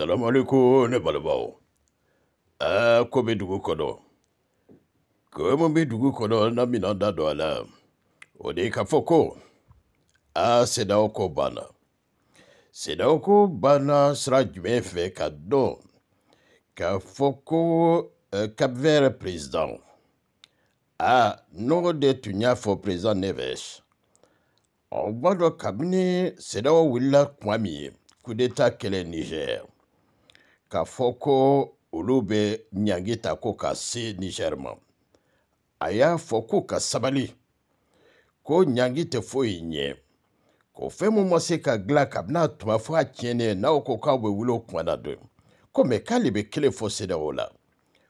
Salamualaikum ne balabao. A ko bɛ dugu kɔnɔ ko min dugu na minanda da a o de k'a fɔ bana sera CEDEAO ko banna CEDEAO Kafoko, e, président n'o de Tunia fo président Neves o b'a Sedao Willa Kwami. Kudeta tuma coup Niger k'a fɔ ko olu bɛ ɲangi ta ko ka se nigɛri ma a y'a fɔ k'u ka sabali ko ɲangi tɛ foyi ɲɛ ko fɛn min ma se ka dilan kabini a tuma fɔ a tiɲɛnen n'aw ko k'aw bɛ wuli o kuma na don ko mɛ k'ale bɛ kelen fɔ sedaw la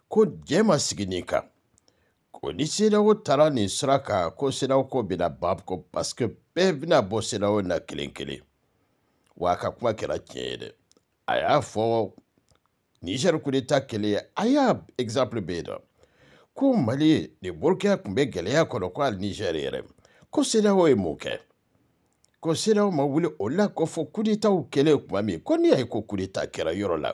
ko jɛ ma sigi nin kan o ni sedaw taara nin sira kan ko sedaw ko bɛna ban ko paseke bɛɛ bɛna bɔ sedaw na kelen kelen wa a ka kuma kɛra tiɲɛ ye dɛ a y'a fɔ Niger coup d'État kɛlɛ a y'a exemple bɛ yen dɔ ko mali ni burukina tun bɛ gɛlɛya kɔnɔ ko hali niger yɛrɛ ko sedaw ye mun kɛ ko sedaw ma wuli o la ko fɔ kudetaw kɛlɛ tuma min ko n'i y'a ye ko kudeta kɛra yɔrɔ la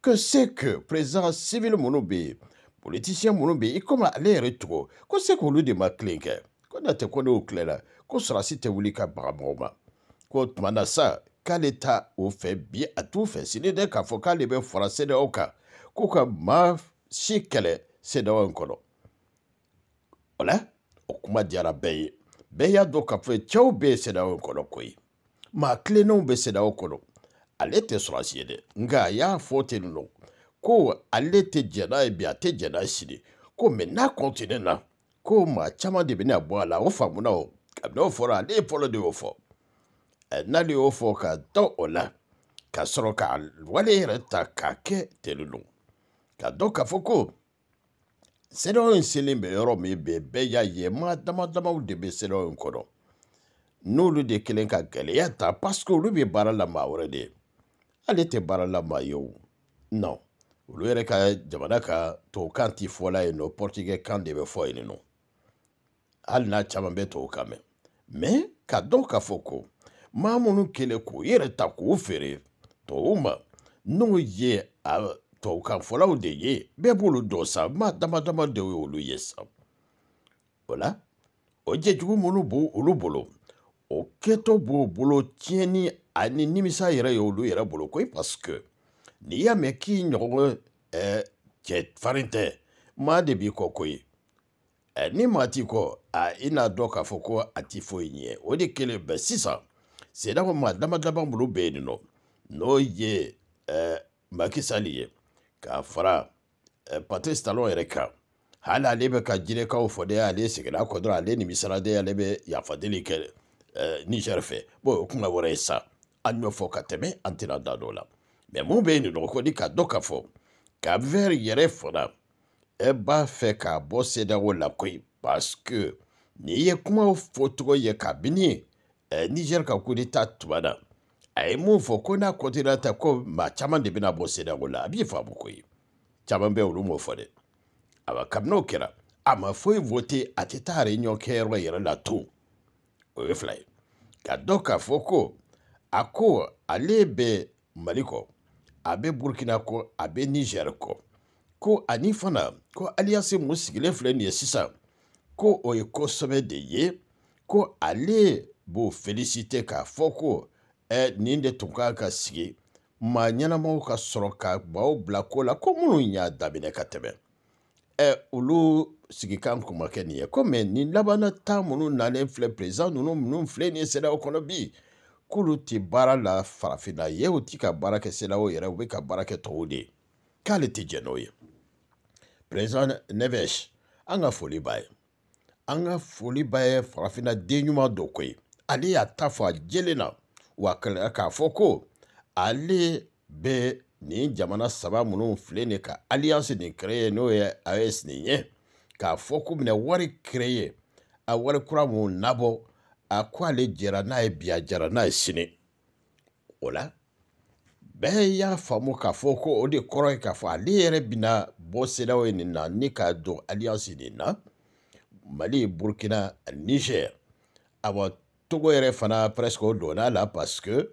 que c'est que président civil minnu bɛ yen politisiyɛn minnu bɛ yen i komi ale yɛrɛ cogo ko se k'olu de ma tilen kɛ ko n'o tɛ ko n'o tilenna ko sɔrɔsi tɛ wuli ka baga mɔgɔw ma ko tuma na sa k'ale ta o fɛ bi a t'u fɛ sini dɛ k'a fɔ k'ale bɛ fara CEDEAO kan k'u ka maa si kɛlɛ CEDEAO in kɔnɔ o la o kuma diyara bɛɛ ye bɛɛ y'a dɔn k'a fɔ cɛw bɛ CEDEAO in kɔnɔ koyi maa kilennenw bɛ CEDEAO kɔnɔ ale tɛ sɔrɔsi ye dɛ nka a y'a fɔ ten nɔ ko ale tɛ jɛn n'a ye bi a tɛ jɛn n'a ye sini ko mɛ n'a kɔntine na ko maa caman de bɛna bɔ a la o faamuna o kabini o fɔra ale fɔlɔ de y'o fɔ n'ale y'o fɔ ka dɔ o la ka sɔrɔ ka wale yɛrɛ ta k'a kɛ telu don ka dɔn k'a fɔ ko seerew in selen bɛ yɔrɔ min bɛɛ bɛɛ y'a ye maa dama damaw de bɛ seerew in kɔnɔ n'olu de kelen ka gɛlɛya ta paseke olu bɛ baara la maa wɛrɛ de ye ale tɛ baara la maa ye o non olu yɛrɛ ka jamana ka tubabukan ti fɔla yen nɔ pɔrtigɛ kan de bɛ fɔ yen nɔ hali n'a caman bɛ tubabukan mɛn mɛ ka dɔn k'a fɔ ko maa minnu kɛlɛ k'u yɛrɛ ta k'u feere tubabuw ma n'o ye a tubabukan fɔlaw de ye bɛɛ b'olu dɔn sa maa dama dama de y'olu ye sa o la o jɛjugu minnu b'olu bolo o kɛtɔ b'o bolo tiɲɛni ani nimisa yɛrɛ ye olu yɛrɛ bolo koyi paseke n'i y'a mɛn k'i ɲɔgɔn ɛɛ e, cɛ farin tɛ maa de b'i kɔ koyi ɛ e, ni maa t'i kɔ a i n'a dɔn k'a fɔ ko a ti foyi ɲɛ o de kelen bɛ sisan senna ko maa dama dama minnu bɛ yen nɔ n'o ye ɛɛ maki sali ye k'a fara ɛɛ patrice talon yɛrɛ kan hali ale bɛ ka jinɛkaw fɔ de ale seginna kɔ dɔrɔn ale nimisara de ale bɛ yafa deli kɛ ɛɛ nizɛri fɛ bon o kuma wɛrɛ ye sa an y'o fɔ ka tɛmɛ an tɛna da dɔ la mɛ mun bɛ yen nɔ ko ni ka dɔ ka fɔ ka vɛri yɛrɛ fana e b'a fɛ k'a bɔ sedawo la koyi parce que n'i ye kumaw fɔcogo ye kabini Eh, niger ka coup d'état tuma na a eh, ye mun fɔ ko n'a kɔntinera ta ko maa caman de bɛna bɔ senago la a b'i faamu ko ye caman bɛ olu m'o fɔ dɛ awa kabini o kɛra a ma foyi vote a tɛ taa réunion kɛyɔrɔ yɛrɛ la tun o ye fila ye ka dɔn k'a fɔ ko a ko ale bɛ mali kɔ a bɛ burukina kɔ a bɛ nigɛri kɔ ko ani fana ko aliyase mun sigilen filɛ nin ye sisan ko o ye kosɛbɛ de ye ko ale b'o felisite k'a fɔ ko ɛ nin de tun kan ka sigi maa ɲɛnamaw ka sɔrɔ ka baw bila ko la ko minnu y'a daminɛ ka tɛmɛ ɛ olu sigikan kun ma kɛ nin ye ko mɛ nin labanna tan minnu nalen filɛ perezan ninnu minnu filɛ nin ye sedaw kɔnɔ bi k'olu tɛ baara la farafinna ye u ti ka baara kɛ sedaw yɛrɛ u bɛ ka baara kɛ tɔw de ye k'ale tɛ jɛn n'o ye perezan neves an ka foli b'a ye an ka foli b'a ye farafinna den ɲuman dɔ ko ye ale y'a ta fɔ a jele na wa k'a fɔ ko ale bɛ nin jamana saba minnu filɛ nin ka alliance nin créé n'o ye AES nin ye k'a fɔ ko minɛ wari créé a wari kura mun nabɔ a ko ale jɛra n'a ye bi a jɛra n'a ye sini o la bɛɛ y'a faamu k'a fɔ ko o de kɔrɔ ye k'a fɔ ale yɛrɛ bɛna bɔ sedaw ye nin na ni k'a don alliance nin na mali Burkina nizɛri awa togo yɛrɛ fana presque o donna la parce que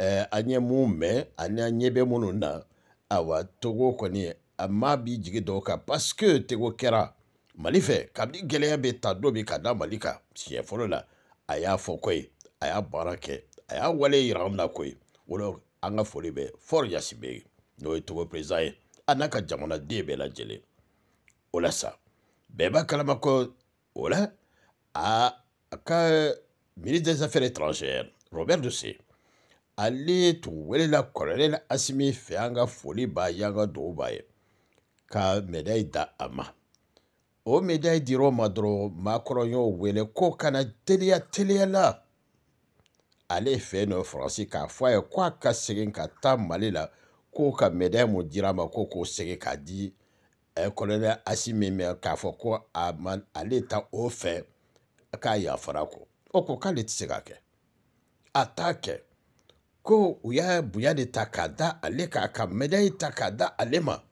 eh, an ye mun mɛn ani an ɲɛ bɛ minnu na awa togo kɔni a ma b'i jigi dɔw kan parce que togo kɛra mali fɛ kabini gɛlɛya bɛ ta dɔ bi ka da mali kan siɲɛ fɔlɔ la a y'a fɔ ko ye a y'a baara kɛ a y'a wale yira an na ko ye o la an ka foli bɛ fort yasibe ye n'o ye togo président ye a n'a ka jamanaden bɛɛ lajɛlen o la sa bɛɛ b'a kalama ko o la a a ka ministre des affaires étrangères robert dose ale tun welela kɔrɔlen asimi fɛ an ka foli b'a ye an ka dugawu b'a ye ka médaille da a ma o médaille dira o ma dɔrɔn maakɔrɔ y'o wele ko kana teliya teliyala ale fɛ nɔ faransi k'a fɔ a ye ko a ka segin ka taa mali la k'o ka médaille mun dira a ma ko k'o segin k'a di kɔlɔlɛ asi min mɛ k'a fɔ ko a ma ale ta o fɛ k'a yafara kɔ ɔkɔka tsirake atake ko u y'a bonya de ta k'a da ale kan ka mɛdayi ta k'a e da ale ma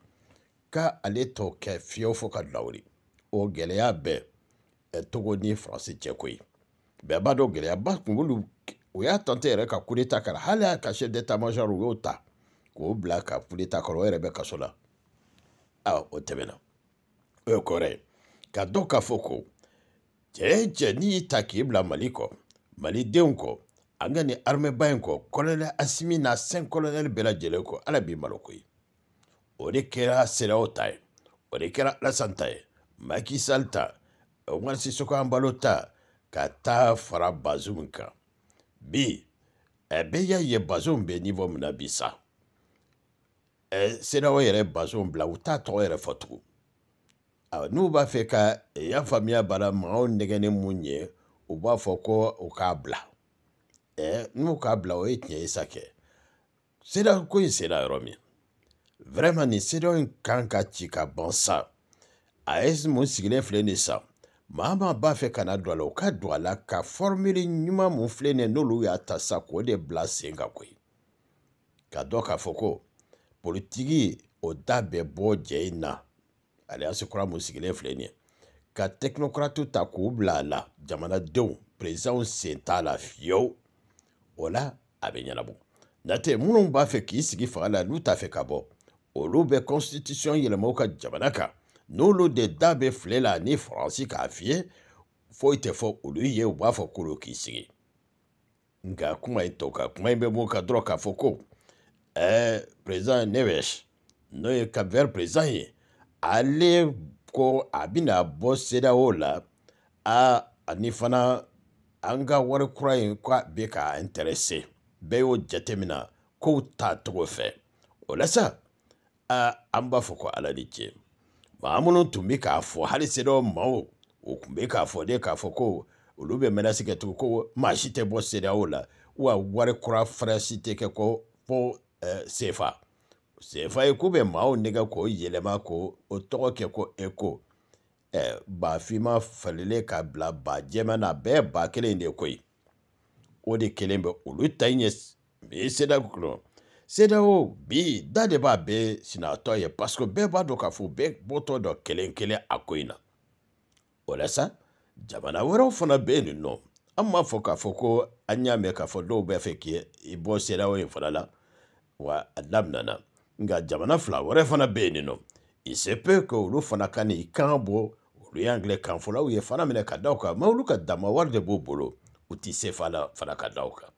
ka ale t'o kɛ fiyewu fo ka lawuli o gɛlɛya bɛɛ e togo ni faransi cɛ ko ye bɛɛ b'a dɔn gɛlɛyaba tun b'olu o y'a tante yɛrɛ ka kudeta kara hali a ka chef d'état major u y'o ta k'o bila ka kudeta kɔrɔ o yɛrɛ bɛ kaso la o tɛmɛna o ye kɔrɔ ka dɔn k'a fɔ ko cɛ cɛ n'i y'i ta k'i bila mali kɔ malidenw kɔ an ka nin haramɛba in kɔ kɔlɔnɛ asimi n'a sɛn kɔlɔnɛli bɛɛ lajɛlen kɔ ala b'i maloko ye o de kɛra seerew ta ye o de kɛra alasan ta ye maki sali ta umar sisoko an balo ta ka taa fara bazum kan bi bɛɛ y'a ye bazum bɛ nivɔ min na bi sa seerew yɛrɛ bazum bila u t'a tɔgɔ yɛrɛ fɔ tugun n'u b'a fɛ ka e, y'a faamuya bara maaw nɛgɛnni mun ye u b'a fɔ ko u k'a bila n'u k'a bila o ye tiɲɛ ye sa kɛ seda ko in sera yɔrɔ min vraiment nin seerew in kan ka ci ka ban sa a ye mun sigilen filɛ nin sa maa maa b'a fɛ ka na don a la u ka don a la ka fɔrimuli ɲuman mun filɛ nin ye n'olu y'a ta sa k'o de bila sen kan koyi ka dɔn k'a fɔ ko politiki o da bɛ bɔ jɛ in na. alliance kura mun sigilen filɛ nin ye ka technocrate ta k'u bila a la jamanadenw perezanw sen t'a la fiyewu o la a bɛ ɲɛnabɔ natɛ minnu b'a fɛ k'i sigi fanga la n'u t'a fɛ ka bɔ olu bɛ constitution yɛlɛmaw ka jamana kan n'olu de da bɛ file la ni faransi k'a fiyɛ foyi tɛ fɔ olu ye u b'a fɔ k'olu k'i sigi nka kuma in tɔ ka kuma in bɛ bɔ ka dɔrɔn k'a fɔ ko ɛɛ eh, président neves n'o ye cap vert président ye ale ko a bɛna bɔ sedawo la a ani fana an ka wari kura in a bɛ ka interese bɛɛ y'o jateminɛ mina kow taacogo fɛ o la a an b'a fɔ ko ala ni ce maa minnu tun bɛ k'a fɔ hali sedawo maaw o tun bɛ k'a fɔ de k'a fɔ ko olu bɛ menace kɛ tugun ko maa si tɛ bɔ sedawo la wa wari kura fara si tɛ kɛ ko fo sefa sefa ye ko bɛ maaw nɛgɛ k'o yɛlɛma ko o tɔgɔ kɛ ko eko ɛ bafinma falilen ka bila ba jɛma na bɛɛ ba kelen de ko ye o de kelen bɛ olu ta ɲɛ bi seda kɔnɔ seda o bi da de b'a bɛɛ sinatɔ ye paseke bɛɛ b'a dɔn k'a fɔ bɛɛ bɔtɔ dɔ kelen kelen a ko in na o la sa jamana wɛrɛw fana bɛ yen nin nɔ an m'a fɔ k'a fɔ ko an y'a mɛn k'a fɔ dɔw bɛ fɛ k'i bɔ seda in fana la wa a daminɛna. nka jamana fila wɛrɛ fana bɛ yen nin nɔ i se pe ka olu fana ka n'i kan bɔ olu y'angilɛ kanfɔlaw ye fana minɛ ka da u kan mɛ olu ka dama wari de b'u bolo u ti sefa la fana ka da u kan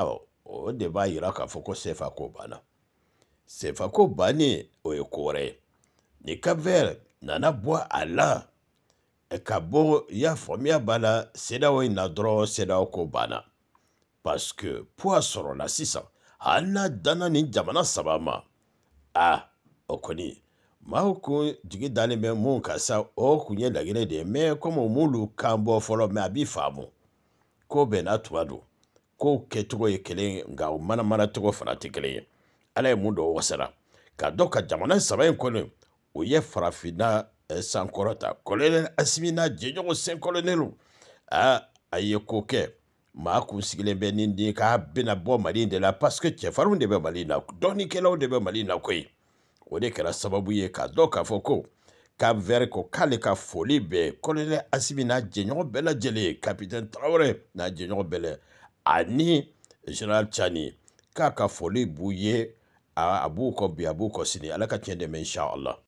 awɔ o de b'a yira k'a fɔ ko sefa ko banna sefa ko bannen o ye ko wɛrɛ ye ni kapvɛr nana bɔ a la ka bɔ y'a faamuya b'a la sedaw in na dɔrɔn sedaw ko banna parce que poids sɔrɔla sisan hali n'a danna nin jamana saba ma a ɔkɔni maaw kun jigi dalen bɛ mun kan sa o kun ye laginɛ de ye mɛ komi m'olu kan bɔ fɔlɔ mɛ a b'i faamu ko bɛɛ n'a tuma don kow kɛcogo ye kelen ye nka u mana mana cogo fana tɛ kelen ye ala ye mun dɔ wasara ka dɔ ka jamana saba in kɔnɔ o ye farafinna e, sankɔrɔta kɔlɔnɛ asimi jɛɲɔgɔn senkɔlɔnɛliw a ye ko kɛ maa kun sigilen bɛ nin de k'a bɛna bɔ mali in de la parce que cɛfarinw de bɛ mali in na dɔnnikɛlaw de bɛ mali in na koyi o de kɛra sababu ye k'a dɔn k'a fɔ ko cap vert ko k'ale ka foli bɛ colonel asimi n'a jɛɲɔgɔn bɛɛ lajɛlen ye capitaine traore n'a jɛɲɔgɔn bɛɛ la ani general chani k'a ka foli b'u ye a b'u kɔ bi a b'u kɔ sini ala ka tiɲɛ dɛmɛ inshallah